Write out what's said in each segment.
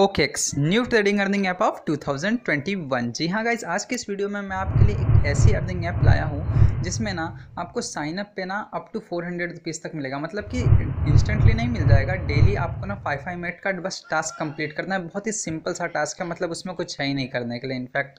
OKEx new trading earning app of 2021 जी हाँ guys आज के इस वीडियो में मैं आपके लिए एक ऐसी अर्निंग ऐप लाया हूँ जिसमें ना आपको साइनअप पे ना up to four hundred rupees तक मिलेगा मतलब कि इंस्टेंटली नहीं मिल जाएगा डेली आपको ना फाइव फाइव मिनट का बस टास्क कंप्लीट करना है बहुत ही सिंपल सा टास्क है मतलब उसमें कुछ है ही नहीं करने के लिए इनफैक्ट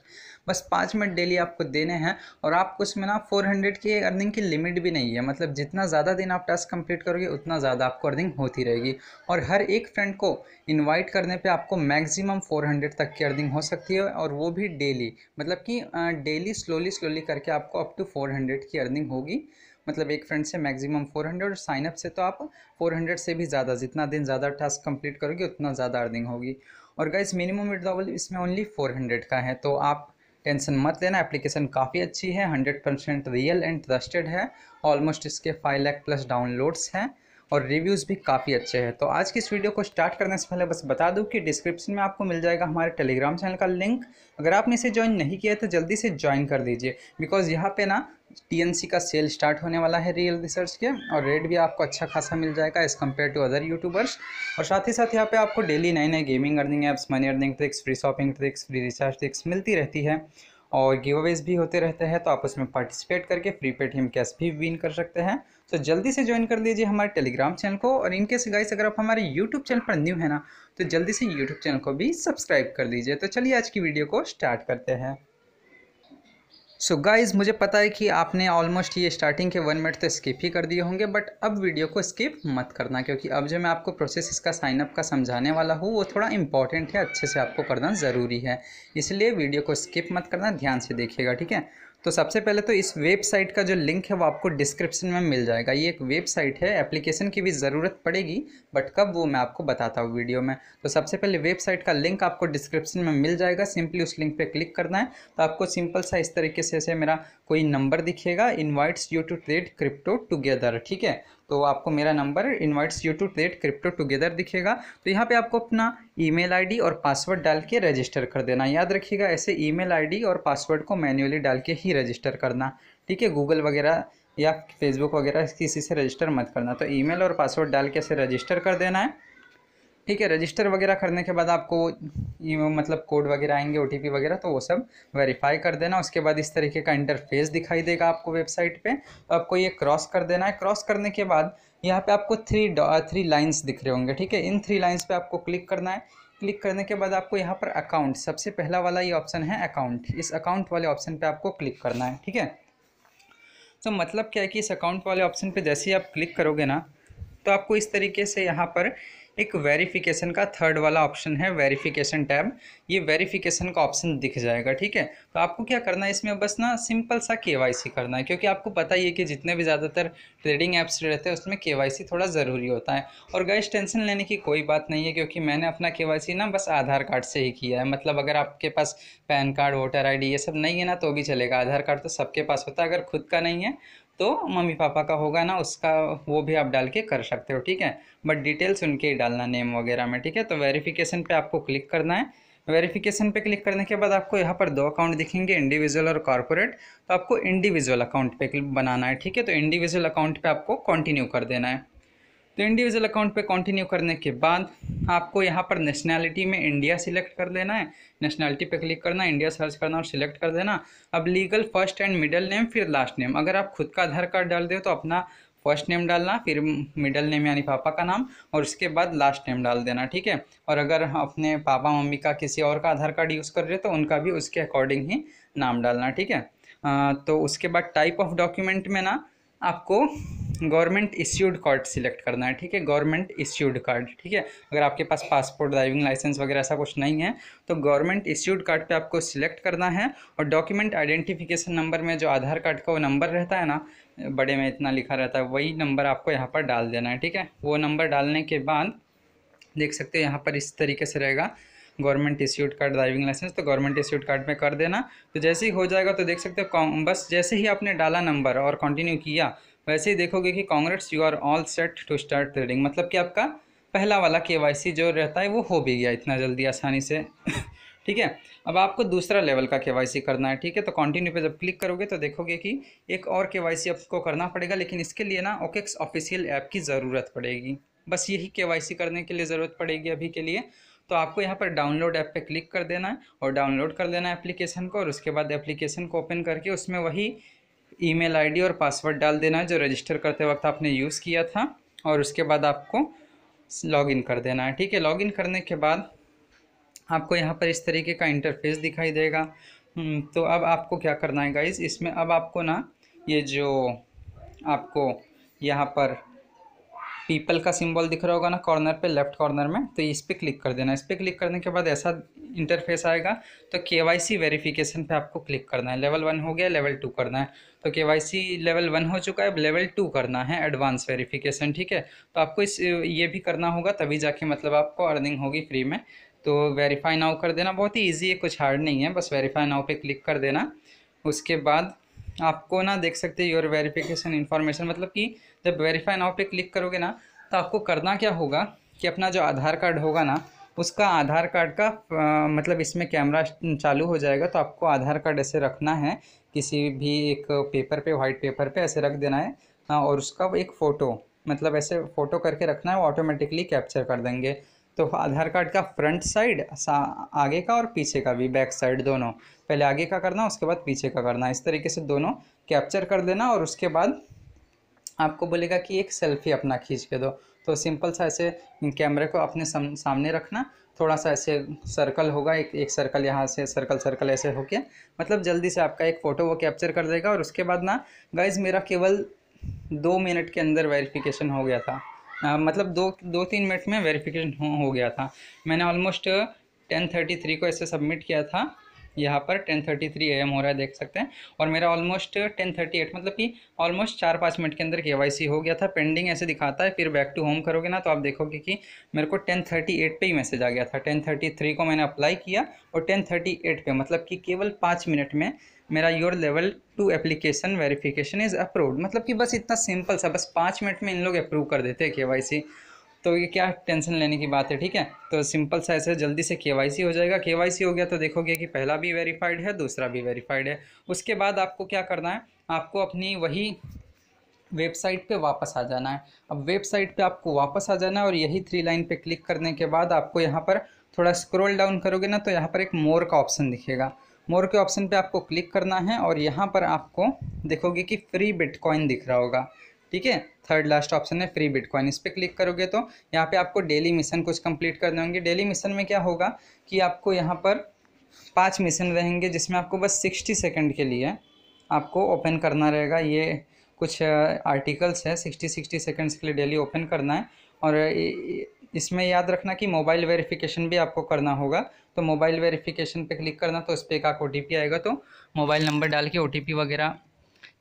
बस पाँच मिनट डेली आपको देने हैं और आपको उसमें ना फोर हंड्रेड की अर्निंग की लिमिट भी नहीं है मतलब जितना ज़्यादा दिन आप टास्क कंप्लीट करोगे उतना ज़्यादा आपको अर्निंग होती रहेगी और हर एक फ्रेंड को इन्वाइट करने पर आपको मैक्सिमम फोर हंड्रेड तक की अर्निंग हो सकती है और वो भी डेली मतलब कि डेली स्लोली स्लोली करके आपको अप टू फोर हंड्रेड की अर्निंग होगी मतलब एक फ्रेंड से मैक्सिमम 400 और साइनअप से तो आप 400 से भी ज़्यादा जितना दिन ज़्यादा टास्क कंप्लीट करोगे उतना ज़्यादा अर्निंग होगी और गाइज मिनिमम विड्रॉवल इसमें ओनली 400 का है तो आप टेंशन मत लेना एप्लीकेशन काफ़ी अच्छी है hundred percent real and trusted है ऑलमोस्ट इसके फाइव लैक प्लस डाउनलोड्स हैं और रिव्यूज़ भी काफ़ी अच्छे हैं तो आज की इस वीडियो को स्टार्ट करने से पहले बस बता दूं कि डिस्क्रिप्शन में आपको मिल जाएगा हमारे टेलीग्राम चैनल का लिंक अगर आपने इसे ज्वाइन नहीं किया तो जल्दी से ज्वाइन कर दीजिए बिकॉज़ यहाँ पे ना टीएनसी का सेल स्टार्ट होने वाला है रियल रिसर्च के और रेट भी आपको अच्छा खासा मिल जाएगा as compare to other YouTubers और साथ ही साथ यहाँ पे आपको डेली नए नए gaming earning apps money earning tricks free shopping tricks free recharge tricks मिलती रहती है और गिव अवेज भी होते रहते हैं तो आप उसमें पार्टिसिपेट करके फ्री पेटीएम कैश भी विन कर सकते हैं तो जल्दी से ज्वाइन कर लीजिए हमारे टेलीग्राम चैनल को और इनके गाइस अगर आप हमारे यूट्यूब चैनल पर न्यू है ना तो जल्दी से यूट्यूब चैनल को भी सब्सक्राइब कर लीजिए तो चलिए आज की वीडियो को स्टार्ट करते हैं सो so गाइज मुझे पता है कि आपने ऑलमोस्ट ये स्टार्टिंग के वन मिनट तो स्किप ही कर दिए होंगे बट अब वीडियो को स्किप मत करना क्योंकि अब जो मैं आपको प्रोसेस इसका साइनअप का समझाने वाला हूँ वो थोड़ा इंपॉर्टेंट है अच्छे से आपको करना ज़रूरी है इसलिए वीडियो को स्किप मत करना ध्यान से देखिएगा ठीक है तो सबसे पहले तो इस वेबसाइट का जो लिंक है वो आपको डिस्क्रिप्शन में मिल जाएगा ये एक वेबसाइट है एप्लीकेशन की भी ज़रूरत पड़ेगी बट कब वो मैं आपको बताता हूँ वीडियो में तो सबसे पहले वेबसाइट का लिंक आपको डिस्क्रिप्शन में मिल जाएगा सिंपली उस लिंक पर क्लिक करना है तो आपको सिंपल सा इस तरीके से, से मेरा कोई नंबर दिखेगा invites you to trade crypto together ठीक है तो आपको मेरा number invites you to trade crypto together दिखेगा तो यहाँ पे आपको अपना ईमेल आईडी और पासवर्ड डाल के रजिस्टर कर देना याद रखिएगा ऐसे ईमेल आईडी और पासवर्ड को मैन्युअली डाल के ही रजिस्टर करना ठीक है गूगल वगैरह या फेसबुक वगैरह किसी से रजिस्टर मत करना तो ई और पासवर्ड डाल के ऐसे रजिस्टर कर देना है ठीक है रजिस्टर वगैरह करने के बाद आपको मतलब कोड वगैरह आएंगे ओ वगैरह तो वो सब वेरीफाई कर देना उसके बाद इस तरीके का इंटरफेस दिखाई देगा आपको वेबसाइट पे तो आपको ये क्रॉस कर देना है क्रॉस करने के बाद यहाँ पे आपको थ्री थ्री लाइन्स दिख रहे होंगे ठीक है इन थ्री लाइन्स पर आपको क्लिक करना है क्लिक करने के बाद आपको यहाँ पर अकाउंट सबसे पहला वाला ये ऑप्शन है अकाउंट इस अकाउंट वाले ऑप्शन पर आपको क्लिक करना है ठीक है तो मतलब क्या है कि इस अकाउंट वाले ऑप्शन पर जैसे ही आप क्लिक करोगे ना तो आपको इस तरीके से यहाँ पर एक वेरिफिकेशन का थर्ड वाला ऑप्शन है वेरिफिकेशन टैब ये वेरिफिकेशन का ऑप्शन दिख जाएगा ठीक है तो आपको क्या करना है इसमें बस ना सिंपल सा के करना है क्योंकि आपको पता ही है कि जितने भी ज़्यादातर ट्रेडिंग ऐप्स रहते हैं उसमें के थोड़ा ज़रूरी होता है और गैस टेंशन लेने की कोई बात नहीं है क्योंकि मैंने अपना के ना बस आधार कार्ड से ही किया है मतलब अगर आपके पास पैन कार्ड वोटर आई ये सब नहीं है ना तो भी चलेगा आधार कार्ड तो सबके पास होता है अगर खुद का नहीं है तो मम्मी पापा का होगा ना उसका वो भी आप डाल के कर सकते हो ठीक है बट डिटेल्स उनके ही डालना नेम वगैरह में ठीक है तो वेरिफिकेशन पे आपको क्लिक करना है वेरिफिकेशन पे क्लिक करने के बाद आपको यहाँ पर दो अकाउंट दिखेंगे इंडिविजुअल और कॉरपोरेट तो आपको इंडिविजुअल अकाउंट पे बनाना है ठीक है तो इंडिविजुअल अकाउंट पे आपको कंटिन्यू कर देना है तो इंडिविजुअल अकाउंट पे कंटिन्यू करने के बाद आपको यहाँ पर नेशनैलिटी में इंडिया सिलेक्ट कर देना है नेशनैलिटी पे क्लिक करना इंडिया सर्च करना और सिलेक्ट कर देना अब legal first and middle name फिर लास्ट नेम अगर आप खुद का आधार कार्ड डाल दे तो अपना फर्स्ट नेम डालना फिर मिडल नेम यानी पापा का नाम और उसके बाद लास्ट नेम डाल देना ठीक है और अगर अपने पापा मम्मी का किसी और का आधार कार्ड यूज़ कर रहे हो तो उनका भी उसके अकॉर्डिंग ही नाम डालना ठीक है आ, तो उसके बाद टाइप ऑफ डॉक्यूमेंट में ना आपको गवर्नमेंट इश्यूड कार्ड सिलेक्ट करना है ठीक है गवर्नमेंट इश्यूड कार्ड ठीक है अगर आपके पास पासपोर्ट ड्राइविंग लाइसेंस वगैरह ऐसा कुछ नहीं है तो गवर्नमेंट इश्यूड कार्ड पे आपको सिलेक्ट करना है और डॉक्यूमेंट आइडेंटिफिकेशन नंबर में जो आधार कार्ड का वो नंबर रहता है ना बड़े में इतना लिखा रहता है वही नंबर आपको यहाँ पर डाल देना है ठीक है वो नंबर डालने के बाद देख सकते हो यहाँ पर इस तरीके से रहेगा government issued card driving licence तो गवर्नमेंट इश्यूड कार्ड में कर देना तो जैसे ही हो जाएगा तो देख सकते हो बस जैसे ही आपने डाला नंबर और कंटिन्यू किया वैसे ही देखोगे कि congrats you are all set to start trading मतलब कि आपका पहला वाला के जो रहता है वो हो भी गया इतना जल्दी आसानी से ठीक है अब आपको दूसरा लेवल का के करना है ठीक है तो कंटिन्यू पे जब क्लिक करोगे तो देखोगे कि एक और के आपको करना पड़ेगा लेकिन इसके लिए ना ओकेक्स ऑफिशियल ऐप की ज़रूरत पड़ेगी बस यही के करने के लिए ज़रूरत पड़ेगी अभी के लिए तो आपको यहाँ पर डाउनलोड ऐप पे क्लिक कर देना है और डाउनलोड कर देना है एप्लीकेशन को और उसके बाद एप्लीकेशन को ओपन करके उसमें वही ईमेल आईडी और पासवर्ड डाल देना है जो रजिस्टर करते वक्त आपने यूज़ किया था और उसके बाद आपको लॉगिन कर देना है ठीक है लॉगिन करने के बाद आपको यहाँ पर इस तरीके का इंटरफेस दिखाई देगा हम्म, तो अब आपको क्या करना है गाइज इसमें अब आपको ना ये जो आपको यहाँ पर पीपल का सिंबल दिख रहा होगा ना कॉर्नर पे लेफ्ट कॉर्नर में तो इस पर क्लिक कर देना इस पर क्लिक करने के बाद ऐसा इंटरफेस आएगा तो के वाई सी वेरीफिकेशन पर आपको क्लिक करना है लेवल वन हो गया लेवल टू करना है तो के वाई सी लेवल वन हो चुका है अब लेवल टू करना है एडवांस वेरीफिकेशन ठीक है तो आपको इस ये भी करना होगा तभी जाके मतलब आपको अर्निंग होगी फ्री में तो वेरीफाई नाउ कर देना बहुत ही ईजी है कुछ हार्ड नहीं है बस वेरीफाई नाउ पर क्लिक कर देना उसके बाद आपको ना देख सकते योर वेरिफिकेशन इन्फॉर्मेशन मतलब कि जब वेरीफाई नाव पे क्लिक करोगे ना तो आपको करना क्या होगा कि अपना जो आधार कार्ड होगा ना उसका आधार कार्ड का आ, मतलब इसमें कैमरा चालू हो जाएगा तो आपको आधार कार्ड ऐसे रखना है किसी भी एक पेपर पे वाइट पेपर पे ऐसे रख देना है और उसका एक फ़ोटो मतलब ऐसे फ़ोटो करके रखना है वो ऑटोमेटिकली कैप्चर कर देंगे तो आधार कार्ड का फ्रंट साइड आगे का और पीछे का भी बैक साइड दोनों पहले आगे का करना उसके बाद पीछे का करना इस तरीके से दोनों कैप्चर कर देना और उसके बाद आपको बोलेगा कि एक सेल्फी अपना खींच के दो तो सिंपल सा ऐसे कैमरे को अपने सामने रखना थोड़ा सा ऐसे सर्कल होगा एक एक सर्कल यहाँ से सर्कल सर्कल ऐसे होके मतलब जल्दी से आपका एक फ़ोटो वो कैप्चर कर देगा और उसके बाद ना गाइज मेरा केवल दो मिनट के अंदर वेरिफिकेशन हो गया था आ, मतलब दो दो तीन मिनट में वेरिफिकेशन हो, हो गया था मैंने ऑलमोस्ट टेन थर्टी थ्री को ऐसे सबमिट किया था यहाँ पर टेन थर्टी थ्री एम हो रहा है देख सकते हैं और मेरा ऑलमोस्ट टेन थर्टी एट मतलब कि ऑलमोस्ट चार पाँच मिनट के अंदर के वाई सी हो गया था पेंडिंग ऐसे दिखाता है फिर बैक टू होम करोगे ना तो आप देखोगे कि मेरे को टेन थर्टी एट पर ही मैसेज आ गया था टेन थर्टी थ्री को मैंने अप्लाई किया और टेन थर्टी एट पर मतलब कि केवल पाँच मिनट में मेरा your level two application verification is approve मतलब कि बस इतना सिंपल सा बस पाँच मिनट में इन लोग अप्रूव कर देते हैं के वाई सी तो ये क्या टेंशन लेने की बात है ठीक है तो सिंपल सा ऐसे जल्दी से के हो जाएगा के हो गया तो देखोगे कि पहला भी वेरीफाइड है दूसरा भी वेरीफाइड है उसके बाद आपको क्या करना है आपको अपनी वही वेबसाइट पे वापस आ जाना है अब वेबसाइट पे आपको वापस आ जाना है और यही थ्री लाइन पे क्लिक करने के बाद आपको यहाँ पर थोड़ा स्क्रॉल डाउन करोगे ना तो यहाँ पर एक मोर का ऑप्शन दिखेगा मोर के ऑप्शन पे आपको क्लिक करना है और यहाँ पर आपको देखोगे कि फ्री बिटकॉइन दिख रहा होगा ठीक है थर्ड लास्ट ऑप्शन है फ्री बिटकॉइन इस पर क्लिक करोगे तो यहाँ पे आपको डेली मिशन कुछ कंप्लीट करने होंगे डेली मिशन में क्या होगा कि आपको यहाँ पर पाँच मिशन रहेंगे जिसमें आपको बस सिक्सटी सेकेंड के लिए आपको ओपन करना रहेगा ये कुछ आर्टिकल्स है सिक्सटी सिक्सटी सेकेंड्स के लिए डेली ओपन करना है और इसमें याद रखना कि मोबाइल वेरिफिकेशन भी आपको करना होगा तो मोबाइल वेरिफिकेशन पे क्लिक करना तो उस पर एक ओ आएगा तो मोबाइल नंबर डाल के ओ वगैरह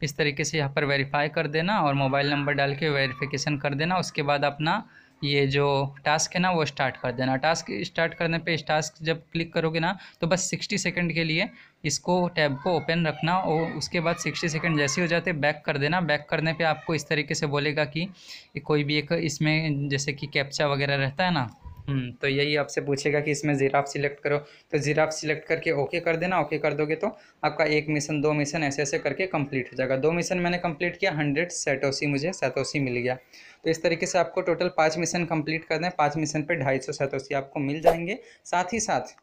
इस तरीके से यहाँ पर वेरीफाई कर देना और मोबाइल नंबर डाल के वेरीफिकेशन कर देना उसके बाद अपना ये जो टास्क है ना वो स्टार्ट कर देना टास्क स्टार्ट करने पे इस टास्क जब क्लिक करोगे ना तो बस 60 सेकंड के लिए इसको टैब को ओपन रखना और उसके बाद 60 सेकंड जैसे हो जाते बैक कर देना बैक करने पे आपको इस तरीके से बोलेगा कि कोई भी एक इसमें जैसे कि कैप्चा वगैरह रहता है ना हम्म, तो यही आपसे पूछेगा कि इसमें ज़िराफ़ सिलेक्ट करो तो ज़ीराफ सिलेक्ट करके ओके कर देना ओके कर दोगे तो आपका एक मिशन दो मिशन ऐसे ऐसे करके कंप्लीट हो जाएगा दो मिशन मैंने कंप्लीट किया हंड्रेड सेटोसी मुझे सैतोसी मिल गया तो इस तरीके से आपको टोटल पाँच मिशन कम्प्लीट करना है पाँच मिशन पर ढाई सौ सैतोसी आपको मिल जाएंगे साथ ही साथ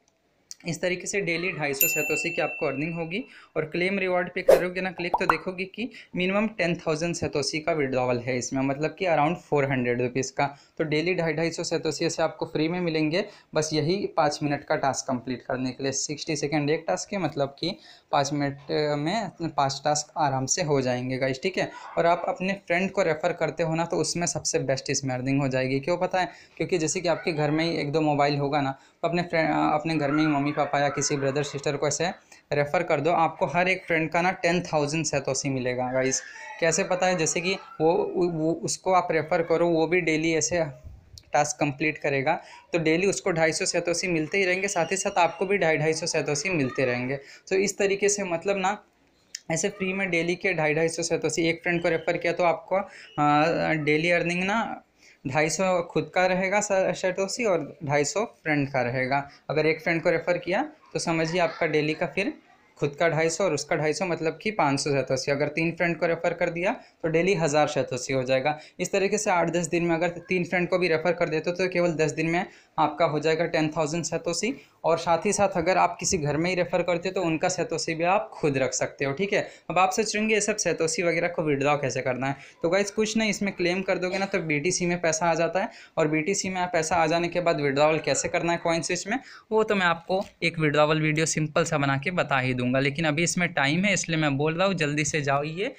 इस तरीके से डेली ढाई सौ सैतोसी की आपको अर्निंग होगी और क्लेम रिवॉर्ड पे करोगे ना क्लिक तो देखोगे कि मिनिमम टेन थाउजेंड सैतोसी का विड्रॉवल है इसमें मतलब कि अराउंड फोर हंड्रेड रुपीज़ का तो डेली ढाई ढाई सौ सैतोसी ऐसे आपको फ्री में मिलेंगे बस यही पाँच मिनट का टास्क कंप्लीट करने के लिए सिक्सटी सेकेंड एक टास्क है मतलब कि पाँच मिनट में पाँच टास्क आराम से हो जाएंगे गाइस ठीक है और आप अपने फ्रेंड को रेफ़र करते हो ना तो उसमें सबसे बेस्ट इसमें अर्निंग हो जाएगी क्यों पता है क्योंकि जैसे कि आपके घर में ही एक दो मोबाइल होगा ना तो अपने फ्रेंड अपने घर में ही मम्मी पापा या किसी ब्रदर सिस्टर को ऐसे रेफ़र कर दो आपको हर एक फ्रेंड का ना टेन थाउजेंड सी मिलेगा गाइस कैसे पता है जैसे कि वो, वो उसको आप रेफ़र करो वो भी डेली ऐसे टास्क कंप्लीट करेगा तो डेली उसको ढाई सौ सैतोसी मिलते ही रहेंगे साथ ही साथ आपको भी ढाई ढाई सौ सैतोसी मिलते रहेंगे तो इस तरीके से मतलब ना ऐसे फ्री में डेली के ढाई ढाई सौ सैतोसी एक फ्रेंड को रेफ़र किया तो आपको डेली हाँ, अर्निंग ना ढाई सौ खुद का रहेगा सटोसी और ढाई सौ फ्रेंड का रहेगा अगर एक फ्रेंड को रेफ़र किया तो समझिए आपका डेली का फिर खुद का ढाई सौ और उसका ढाई सौ मतलब कि पाँच सौ शतोसी अगर तीन फ्रेंड को रेफ़र कर दिया तो डेली हज़ार शतोसी हो जाएगा इस तरीके से आठ दस दिन में अगर तीन फ्रेंड को भी रेफ़र कर देते तो केवल दस दिन में आपका हो जाएगा टेन थाउजेंड शतोसी और साथ ही साथ अगर आप किसी घर में ही रेफ़र करते हो तो उनका सेतोसी भी आप खुद रख सकते हो ठीक है अब आप सोच रहे ये सब सेतोसी वगैरह को विड्रॉ कैसे करना है तो गाइज कुछ नहीं इसमें क्लेम कर दोगे ना तो बीटीसी में पैसा आ जाता है और बीटीसी में पैसा आ जाने के बाद विड्रॉवल कैसे करना है कॉइन स्विच में वो तो मैं आपको एक विड्रॉवल वीडियो सिंपल सा बना के बता ही दूंगा लेकिन अभी इसमें टाइम है इसलिए मैं बोल रहा हूँ जल्दी से जाओ ये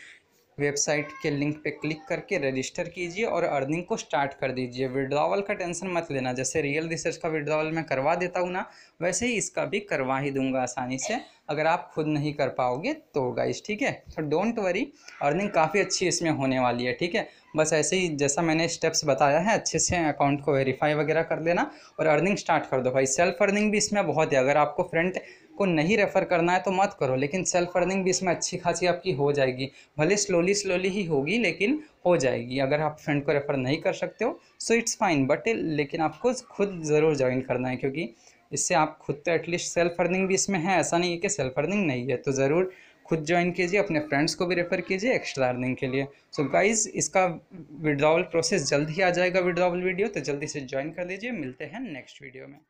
वेबसाइट के लिंक पे क्लिक करके रजिस्टर कीजिए और अर्निंग को स्टार्ट कर दीजिए विड्रॉवल का टेंशन मत लेना जैसे रियल रिसर्च का विड्रॉवल मैं करवा देता हूँ ना वैसे ही इसका भी करवा ही दूंगा आसानी से अगर आप खुद नहीं कर पाओगे तो इस ठीक है तो डोंट वरी अर्निंग काफ़ी अच्छी इसमें होने वाली है ठीक है बस ऐसे ही जैसा मैंने स्टेप्स बताया है अच्छे से अकाउंट को वेरीफाई वगैरह कर लेना और अर्निंग स्टार्ट कर दो भाई सेल्फ अर्निंग भी इसमें बहुत है अगर आपको फ्रंट को नहीं रेफ़र करना है तो मत करो लेकिन सेल्फ अर्निंग भी इसमें अच्छी खासी आपकी हो जाएगी भले स्लोली स्लोली ही होगी लेकिन हो जाएगी अगर आप फ्रेंड को रेफ़र नहीं कर सकते हो सो इट्स फाइन बट लेकिन आपको खुद ज़रूर ज्वाइन करना है क्योंकि इससे आप खुद तो एटलीस्ट सेल्फ अर्निंग भी इसमें है ऐसा नहीं है कि सेल्फ अर्निंग नहीं है तो ज़रूर खुद ज्वाइन कीजिए अपने फ्रेंड्स को भी रेफ़र कीजिए एक्स्ट्रा अर्निंग के लिए सो so गाइज इसका विड्रॉवल प्रोसेस जल्द ही आ जाएगा विड्रॉवल वीडियो तो जल्दी से ज्वाइन कर लीजिए मिलते हैं नेक्स्ट वीडियो में